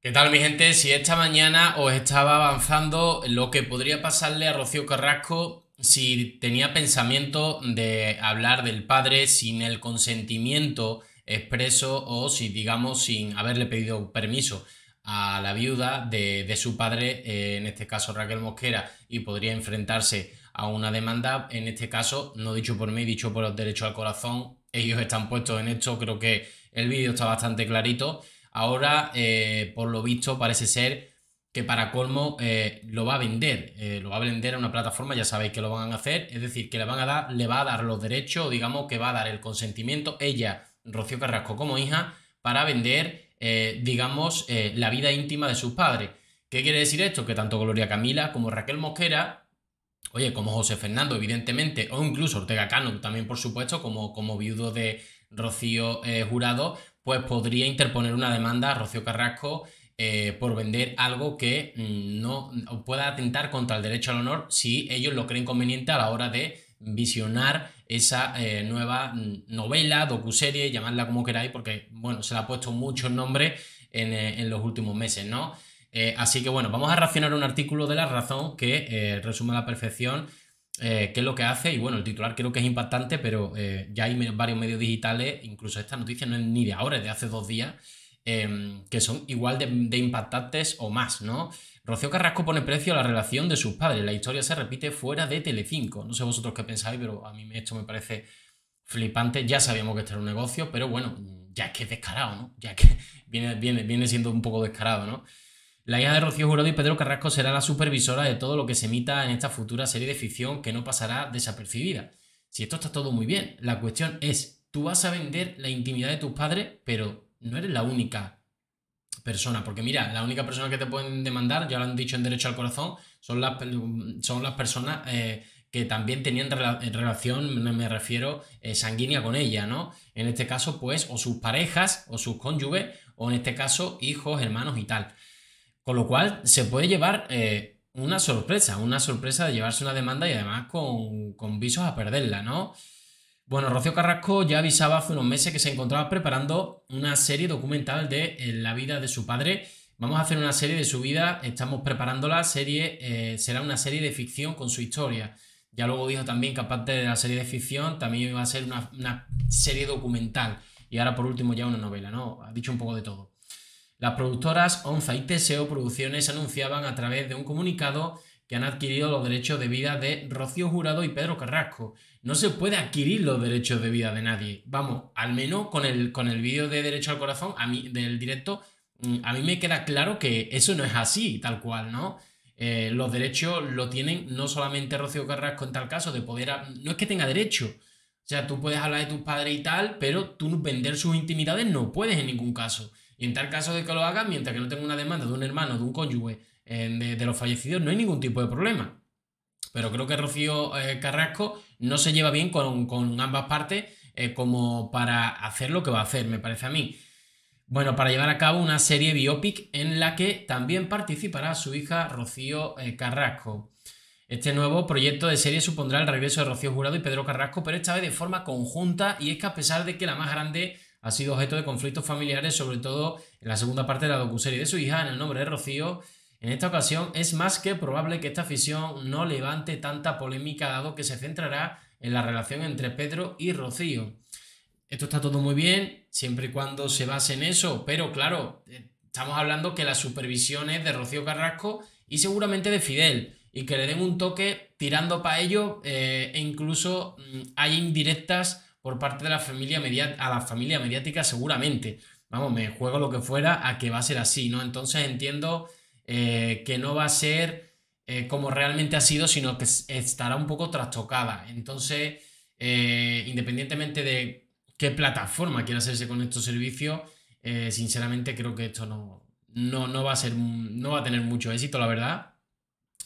¿Qué tal mi gente? Si esta mañana os estaba avanzando lo que podría pasarle a Rocío Carrasco si tenía pensamiento de hablar del padre sin el consentimiento expreso o si digamos sin haberle pedido permiso a la viuda de, su padre, eh, en este caso Raquel Mosquera, y podría enfrentarse a una demanda, en este caso, no dicho por mí, dicho por el derecho al corazón, ellos están puestos en esto, creo que el vídeo está bastante clarito. Ahora, eh, por lo visto, parece ser que para colmo eh, lo va a vender. Eh, lo va a vender a una plataforma, ya sabéis que lo van a hacer. Es decir, que le van a dar, le va a dar los derechos, digamos que va a dar el consentimiento, ella, Rocío Carrasco, como hija, para vender, digamos, la vida íntima de sus padres. ¿Qué quiere decir esto? Que tanto Gloria Camila como Raquel Mosquera oye, como José Fernando, evidentemente, o incluso Ortega Cano, también por supuesto, como, como viudo de Rocío Jurado, pues podría interponer una demanda a Rocío Carrasco eh, por vender algo que mm, no pueda atentar contra el derecho al honor si ellos lo creen conveniente a la hora de visionar esa eh, nueva mm, novela, docuserie, llamadla como queráis, porque bueno, se le ha puesto muchos nombres en, eh, los últimos meses, ¿no? así que bueno, vamos a racionar un artículo de La Razón que resume a la perfección eh, qué es lo que hace. Y bueno, el titular creo que es impactante, pero eh, ya hay varios medios digitales, incluso esta noticia no es ni de ahora, es de hace dos días, em, que son igual de, impactantes o más, ¿no? Rocío Carrasco pone precio a la relación de sus padres. La historia se repite fuera de Telecinco. No sé vosotros qué pensáis, pero a mí esto me parece flipante. Ya sabíamos que este era un negocio, pero bueno, ya es que es descarado, ¿no? Ya que viene, viene, viene siendo un poco descarado, ¿no? La hija de Rocío Jurado y Pedro Carrasco será la supervisora de todo lo que se emita en esta futura serie de ficción que no pasará desapercibida. Si esto está todo muy bien, la cuestión es, tú vas a vender la intimidad de tus padres, pero no eres la única persona, porque mira, la única persona que te pueden demandar, ya lo han dicho en Derecho al Corazón, son las, son las personas... Eh, que también tenían eh, relación, me refiero, eh, sanguínea con ella, ¿no? En este caso, pues, o sus parejas, o sus cónyuges, o en este caso, hijos, hermanos y tal. Con lo cual se puede llevar eh, una sorpresa, una sorpresa de llevarse una demanda y además con, visos a perderla, ¿no? Bueno, Rocío Carrasco ya avisaba hace unos meses que se encontraba preparando una serie documental de eh, la vida de su padre. Vamos a hacer una serie de su vida, estamos preparando la serie, eh, será una serie de ficción con su historia. Ya luego dijo también que aparte de la serie de ficción, también iba a ser una serie documental. Y ahora por último ya una novela, ¿no? Ha dicho un poco de todo. Las productoras Onza y Teseo Producciones anunciaban a través de un comunicado que han adquirido los derechos de vida de Rocío Jurado y Pedro Carrasco. No se puede adquirir los derechos de vida de nadie. Vamos, al menos con el, con el vídeo de Derecho al Corazón a mí, del directo, mm, a mí me queda claro que eso no es así, tal cual, ¿no? Eh, los derechos lo tienen no solamente Rocío Carrasco en tal caso, de poder... No es que tenga derecho. O sea, tú puedes hablar de tus padres y tal, pero tú vender sus intimidades no puedes en ningún caso. Y en tal caso de que lo haga, mientras que no tenga una demanda de un hermano, de un cónyuge, eh, de, los fallecidos, no hay ningún tipo de problema. Pero creo que Rocío eh, Carrasco no se lleva bien con, ambas partes eh, como para hacer lo que va a hacer, me parece a mí. Bueno, para llevar a cabo una serie biopic en la que también participará su hija Rocío Carrasco. Este nuevo proyecto de serie supondrá el regreso de Rocío Jurado y Pedro Carrasco, pero esta vez de forma conjunta, y es que a pesar de que la más grande ha sido objeto de conflictos familiares, sobre todo en la segunda parte de la docuserie de su hija, en el nombre de Rocío. En esta ocasión es más que probable que esta afición no levante tanta polémica, dado que se centrará en la relación entre Pedro y Rocío. Esto está todo muy bien, siempre y cuando se base en eso, pero claro, eh, estamos hablando que la supervisión es de Rocío Carrasco y seguramente de Fidel, y que le den un toque tirando para ello eh, e incluso mm, hay indirectas por parte de la familia mediática, a la familia mediática seguramente. Vamos, me juego lo que fuera a que va a ser así, ¿no? Entonces entiendo eh, que no va a ser eh, como realmente ha sido, sino que estará un poco trastocada. Entonces, eh, independientemente de qué plataforma quiera hacerse con estos servicios, sinceramente creo que esto no, no, no, va a ser, no va a tener mucho éxito, la verdad,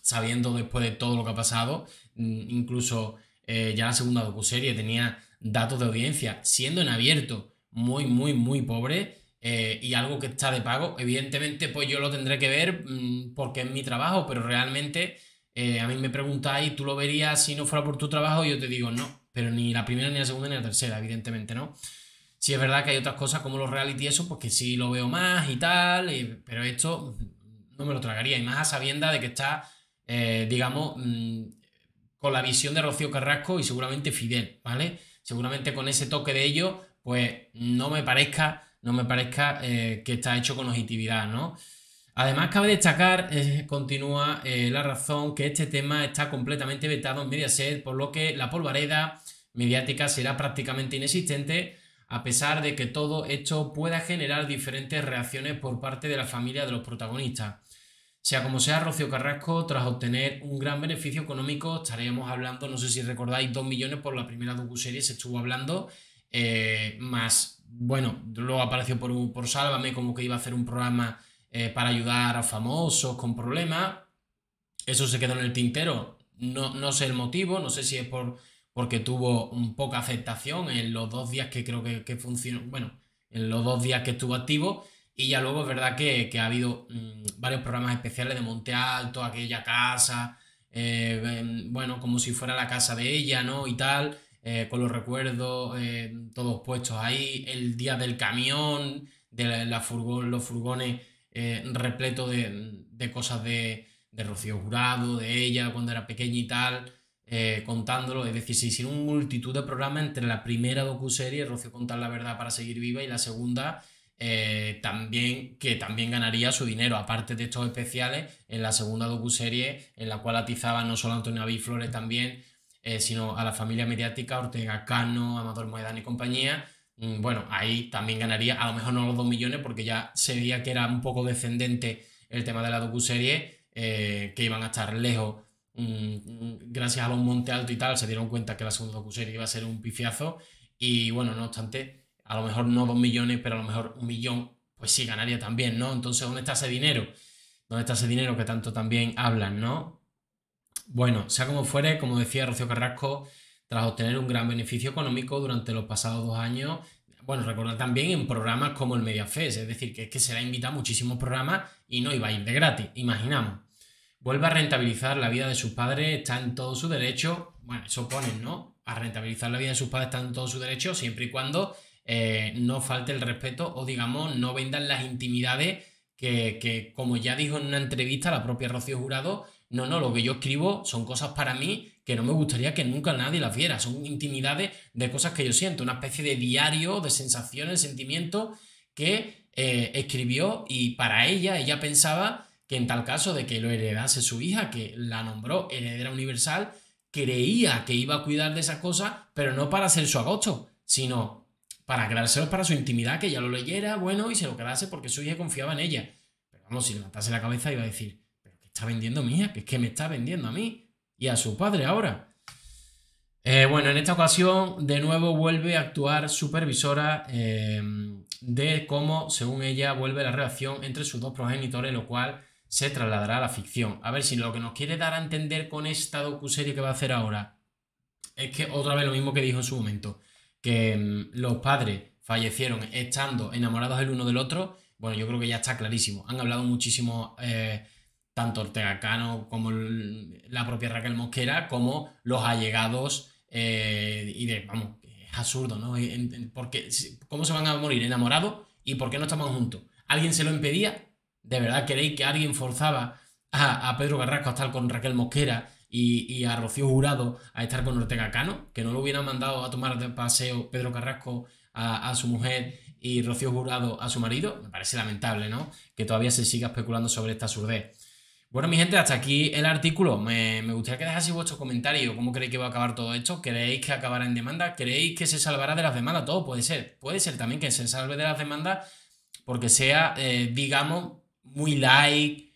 sabiendo después de todo lo que ha pasado, mm, incluso ya la segunda docuserie tenía datos de audiencia, siendo en abierto muy, muy, muy pobre eh, y algo que está de pago. Evidentemente, pues yo lo tendré que ver mm, porque es mi trabajo, pero realmente eh, a mí me preguntáis, ¿tú lo verías si no fuera por tu trabajo? Y yo te digo, no, pero ni la primera, ni la segunda, ni la tercera, evidentemente, ¿no? Si es verdad que hay otras cosas como los reality eso, pues que sí lo veo más y tal, eh, pero esto no me lo tragaría, y más a sabienda de que está, digamos, mm, con la visión de Rocío Carrasco y seguramente Fidel, ¿vale? seguramente con ese toque de ello, pues no me parezca, no me parezca eh, que está hecho con objetividad, ¿no? Además, cabe destacar, eh, continúa eh, la razón, que este tema está completamente vetado en Mediaset, por lo que la polvareda mediática será prácticamente inexistente, a pesar de que todo esto pueda generar diferentes reacciones por parte de la familia de los protagonistas. Sea como sea, Rocío Carrasco, tras obtener un gran beneficio económico, estaríamos hablando, no sé si recordáis, 2 millones por la primera serie se estuvo hablando, eh, más, bueno, luego apareció por, por Sálvame como que iba a hacer un programa eh, para ayudar a famosos con problemas. Eso se quedó en el tintero, no, sé el motivo, no sé si es por, porque tuvo un poca aceptación en los dos días que creo que, que funcionó, bueno, en los dos días que estuvo activo y ya luego es verdad que, ha habido mm, varios programas especiales de Monte Alto, aquella casa, eh, bueno, como si fuera la casa de ella, ¿no? Y tal, eh, con los recuerdos eh, todos puestos ahí, el día del camión, de la, los furgones repletos de, cosas de, de, Rocío Jurado, de ella cuando era pequeña y tal, contándolo. Es decir, se hicieron multitud de programas entre la primera docuserie, Rocío Contar la Verdad para Seguir Viva, y la segunda eh, también, que también ganaría su dinero, aparte de estos especiales, en la segunda docuserie, en la cual atizaba no solo a Antonio avi Flores también, eh, sino a la familia mediática Ortega Cano, Amador Moedán y compañía. Mm, bueno, ahí también ganaría, a lo mejor no los 2 millones, porque ya se veía que era un poco descendente el tema de la docuserie, serie eh, que iban a estar lejos. Mm, mm, gracias a los Monte Alto y tal, se dieron cuenta que la segunda docuserie iba a ser un pifiazo. Y bueno, no obstante, a lo mejor no dos millones, pero a lo mejor un millón, pues sí, ganaría también, ¿no? Entonces, ¿dónde está ese dinero? ¿Dónde está ese dinero que tanto también hablan, ¿no? Bueno, sea como fuere, como decía Rocío Carrasco, tras obtener un gran beneficio económico durante los pasados dos años, bueno, recordar también en programas como el MediaFest, es decir, que es que se la ha invitado a muchísimos programas y no iba a ir de gratis, imaginamos. Vuelve a rentabilizar la vida de sus padres, está en todo su derecho, bueno, eso ponen, ¿no? A rentabilizar la vida de sus padres está en todo su derecho, siempre y cuando eh, no falte el respeto o digamos no vendan las intimidades que, como ya dijo en una entrevista la propia Rocío Jurado, no, no, lo que yo escribo son cosas para mí que no me gustaría que nunca nadie las viera, son intimidades de cosas que yo siento, una especie de diario de sensaciones, sentimientos que eh, escribió y para ella, ella pensaba que en tal caso de que lo heredase su hija, que la nombró heredera universal, creía que iba a cuidar de esas cosas, pero no para ser su agosto, sino para creárselos para su intimidad, que ella lo leyera, bueno, y se lo quedase porque su hija confiaba en ella. Pero vamos, si le matase la cabeza iba a decir, pero qué está vendiendo mía que es que me está vendiendo a mí y a su padre ahora. Eh, bueno, en esta ocasión de nuevo vuelve a actuar supervisora eh, de cómo, según ella, vuelve la relación entre sus dos progenitores, lo cual se trasladará a la ficción. A ver si lo que nos quiere dar a entender con esta docu-serie que va a hacer ahora es que otra vez lo mismo que dijo en su momento que mm, los padres fallecieron estando enamorados el uno del otro, bueno, yo creo que ya está clarísimo. Han hablado muchísimo eh, tanto Ortega Cano como la propia Raquel Mosquera, como los allegados eh, y de, vamos, es absurdo, ¿no? Eh, porque, ¿Cómo se van a morir enamorados y por qué no estamos juntos? ¿Alguien se lo impedía? ¿De verdad queréis que alguien forzaba a, a Pedro Carrasco a estar con Raquel Mosquera y, a Rocío Jurado a estar con Ortega Cano, que no lo hubieran mandado a tomar de paseo Pedro Carrasco a, su mujer y Rocío Jurado a su marido. Me parece lamentable, ¿no? Que todavía se siga especulando sobre esta surdez. Bueno, mi gente, hasta aquí el artículo. Me, gustaría que dejaseis vuestros comentarios. ¿Cómo creéis que va a acabar todo esto? ¿Creéis que acabará en demanda? ¿Creéis que se salvará de las demandas? Todo puede ser. Puede ser también que se salve de las demandas porque sea, eh, digamos, muy like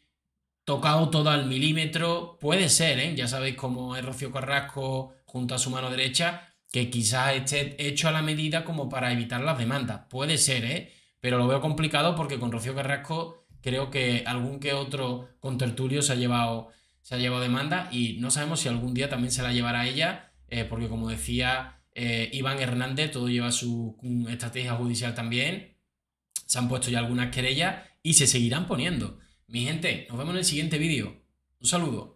tocado todo al milímetro. Puede ser, ¿eh? Ya sabéis cómo es Rocío Carrasco junto a su mano derecha, que quizás esté hecho a la medida como para evitar las demandas. Puede ser, ¿eh? Pero lo veo complicado porque con Rocío Carrasco creo que algún que otro contertulio se ha llevado, se ha llevado demanda y no sabemos si algún día también se la llevará ella, eh, porque como decía eh, Iván Hernández, todo lleva su mm, estrategia judicial también. Se han puesto ya algunas querellas y se seguirán poniendo. Mi gente, nos vemos en el siguiente vídeo. Un saludo.